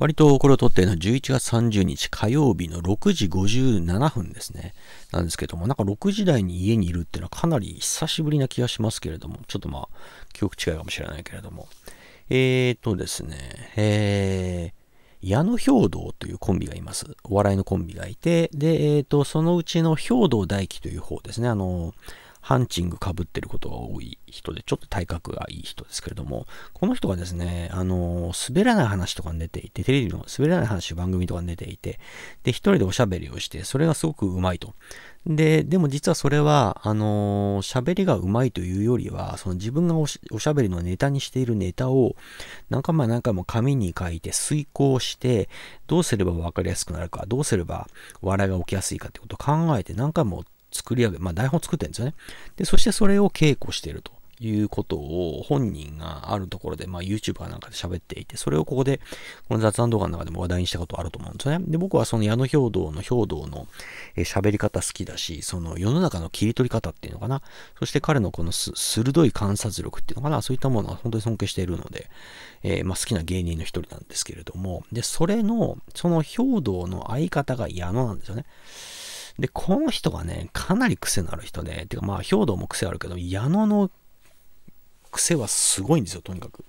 割とこれを撮ってるのは11月30日火曜日の6時57分ですね。なんですけども、なんか6時台に家にいるっていうのはかなり久しぶりな気がしますけれども、ちょっとまあ、記憶違いかもしれないけれども。えーとですね、えー、矢野兵道というコンビがいます。お笑いのコンビがいて、で、えっ、ー、と、そのうちの兵道大輝という方ですね。あのハンチングかぶってることが多い人で、ちょっと体格がいい人ですけれども、この人がですね、あの、滑らない話とかに出ていて、テレビの滑らない話番組とかに出ていて、で、一人でおしゃべりをして、それがすごくうまいと。で、でも実はそれは、あの喋りがうまいというよりは、その自分がおしゃべりのネタにしているネタを、何回も何回も紙に書いて遂行して、どうすれば分かりやすくなるか、どうすれば笑いが起きやすいかってことを考えて、何回も作り上げ、まあ、台本作ってるんですよね。で、そしてそれを稽古してるということを本人があるところで、まあ、YouTube かなんかで喋っていて、それをここで、この雑談動画の中でも話題にしたことあると思うんですよね。で、僕はその矢野兵道の兵道の喋り方好きだし、その世の中の切り取り方っていうのかな、そして彼のこの鋭い観察力っていうのかな、そういったものは本当に尊敬しているので、えー、まあ、好きな芸人の一人なんですけれども、で、それの、その兵道の相方が矢野なんですよね。で、この人がね、かなり癖のある人で、てかまあ、兵道も癖あるけど、矢野の癖はすごいんですよ、とにかく。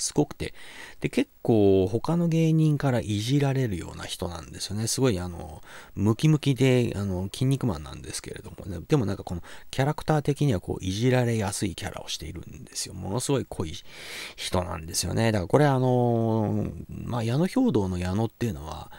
すごくて。で、結構他の芸人からいじられるような人なんですよね。すごい、あの、ムキムキで、あの、筋肉マンなんですけれども、ね、でもなんかこのキャラクター的にはこう、いじられやすいキャラをしているんですよ。ものすごい濃い人なんですよね。だからこれあのまあ、矢野兵道の矢野っていうのは、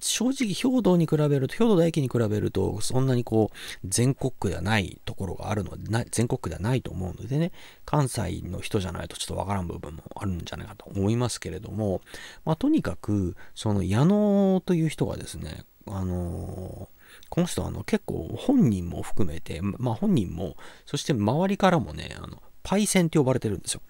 正直兵道に比べると、兵道大輝に比べると、そんなにこう、全国区ではないところがあるので、全国区ではないと思うのでね、関西の人じゃないとちょっとわからん部分もあるんじゃないかと思いますけれども、まあ、とにかく、その矢野という人がですね、あのこの人はあの結構本人も含めて、まあ、本人も、そして周りからもね、あのパイセンって呼ばれてるんですよ。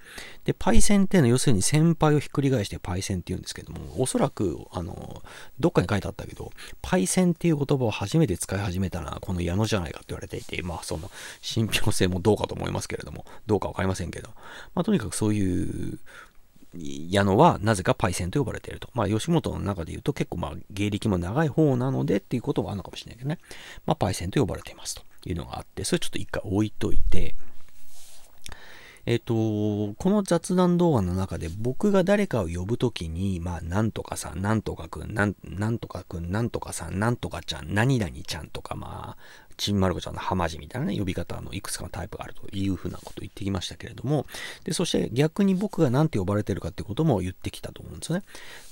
で、パイセンっていうのは要するに先輩をひっくり返してパイセンって言うんですけども、おそらく、あの、どっかに書いてあったけど、パイセンっていう言葉を初めて使い始めたのはこの矢野じゃないかって言われていて、まあその信憑性もどうかと思いますけれども、どうかわかりませんけど、まあとにかくそういう、矢野はなぜかパイセンと呼ばれていると。まあ、吉本の中で言うと結構まあ、芸歴も長い方なのでっていうことはあるのかもしれないけどね。まあ、パイセンと呼ばれていますというのがあって、それちょっと一回置いといて、えっ、ー、と、この雑談動画の中で僕が誰かを呼ぶときに、まあ、なんとかさん、なんとかくん、なんとかくん、なんとかさん、なんとかちゃん、何々ちゃんとか、まあ、ちんまる子ちゃんのハマジみたいなね、呼び方のいくつかのタイプがあるというふうなことを言ってきましたけれども、で、そして逆に僕が何て呼ばれてるかってことも言ってきたと思うんですよね。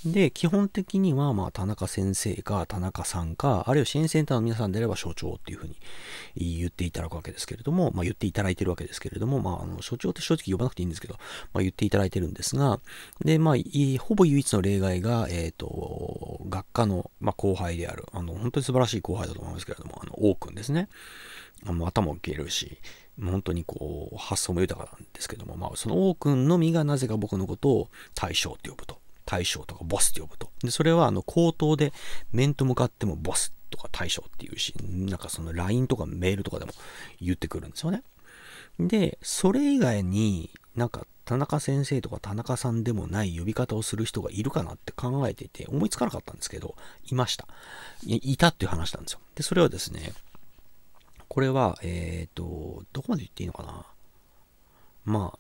で、基本的には、まあ、田中先生か、田中さんか、あるいは支援センターの皆さんであれば所長っていうふうに言っていただくわけですけれども、まあ、言っていただいてるわけですけれども、まあ、あの、所長って正直呼ばなくていいんですけど、まあ、言っていただいてるんですが、で、まあ、ほぼ唯一の例外が、えっ、ー、と、学科の、まあ、後輩である、あの、本当に素晴らしい後輩だと思いますけれども、多くんですね。も頭も切れるし、本当にこう、発想も豊かなんですけども、まあ、その王ンのみがなぜか僕のことを大将って呼ぶと。大将とかボスって呼ぶと。で、それはあの、口頭で面と向かってもボスとか大将っていうし、なんかその LINE とかメールとかでも言ってくるんですよね。で、それ以外になんか田中先生とか田中さんでもない呼び方をする人がいるかなって考えていて、思いつかなかったんですけど、いました。いいたっていう話なんですよ。で、それはですね、これは、えっ、ー、と、どこまで言っていいのかなま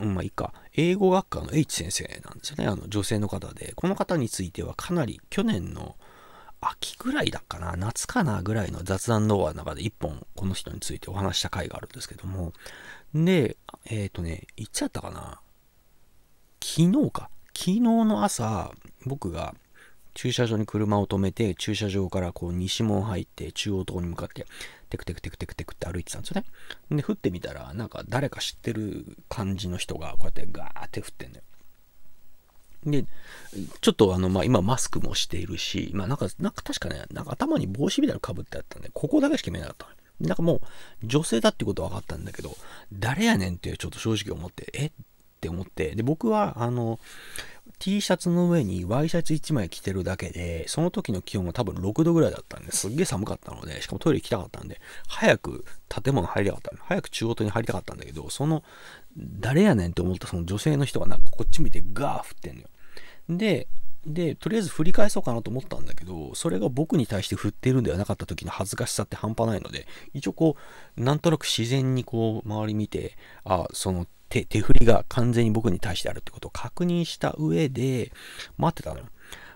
あ、うん、まあいいか。英語学科の H 先生なんですよね。あの女性の方で。この方についてはかなり去年の秋ぐらいだかな、夏かなぐらいの雑談動画の中で一本この人についてお話した回があるんですけども、で、えっ、ー、とね、いっちゃったかな、昨日か、昨日の朝、僕が駐車場に車を止めて、駐車場からこう西門入って中央棟に向かって、テクテクテクテクテクって歩いてたんですよね。で、降ってみたら、なんか誰か知ってる感じの人がこうやってガーって降ってんだよ。で、ちょっとあの、まあ、今マスクもしているし、まあ、なんか、なんか確かね、なんか頭に帽子みたいなのかぶってあったんで、ここだけしか見えなかった。なんかもう、女性だってことは分かったんだけど、誰やねんってちょっと正直思って、えって思って、で、僕は、あの、T シャツの上にワイシャツ1枚着てるだけで、その時の気温が多分6度ぐらいだったんで、すっげえ寒かったので、しかもトイレ行きたかったんで、早く建物入りたかったんで、早く中央棟に入りたかったんだけど、その誰やねんって思ったその女性の人がなんかこっち見てガー振ってんのよ。で、で、とりあえず振り返そうかなと思ったんだけど、それが僕に対して振ってるんではなかった時の恥ずかしさって半端ないので、一応こう、なんとなく自然にこう、周り見て、あ、その手、手振りが完全に僕に対してあるってことを確認した上で、待ってたのよ。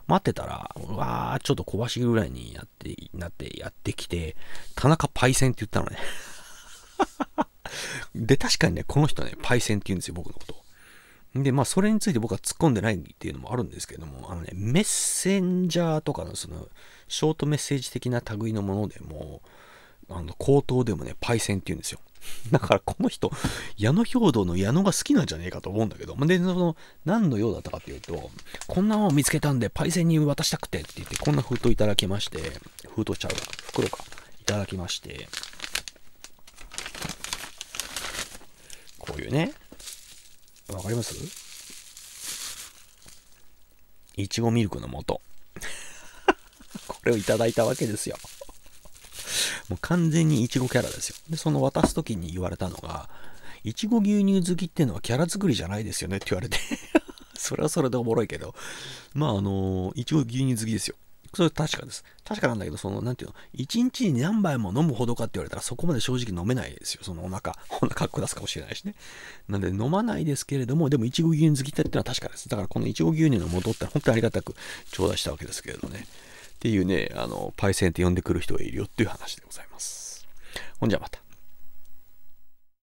待ってたら、うわー、ちょっと小走りぐらいになって、なってやってきて、田中パイセンって言ったのね。で、確かにね、この人ね、パイセンって言うんですよ、僕のこと。で、まあ、それについて僕は突っ込んでないっていうのもあるんですけども、あのね、メッセンジャーとかの、その、ショートメッセージ的な類のものでも、あの、口頭でもね、パイセンって言うんですよ。だから、この人、矢野兵道の矢野が好きなんじゃねえかと思うんだけど、で、その、何の用だったかっていうと、こんなもん見つけたんで、パイセンに渡したくてって言って、こんな封筒いただきまして、封筒ちゃうわ、袋か、いただきまして、こういうね。わかりますいちごミルクの素。これをいただいたわけですよ。もう完全にいちごキャラですよ。で、その渡す時に言われたのが、いちご牛乳好きってのはキャラ作りじゃないですよねって言われて それはそれでおもろいけど、まああの、いちご牛乳好きですよ。それ確かです。確かなんだけど、その、なんていうの、一日に何杯も飲むほどかって言われたら、そこまで正直飲めないですよ。そのお腹、お腹下すかもしれないしね。なんで、飲まないですけれども、でも、いちご牛乳好きだってのは確かです。だから、このいちご牛乳の戻って本当にありがたく頂戴したわけですけれどね。っていうね、あの、パイセンって呼んでくる人がいるよっていう話でございます。ほんじゃまた。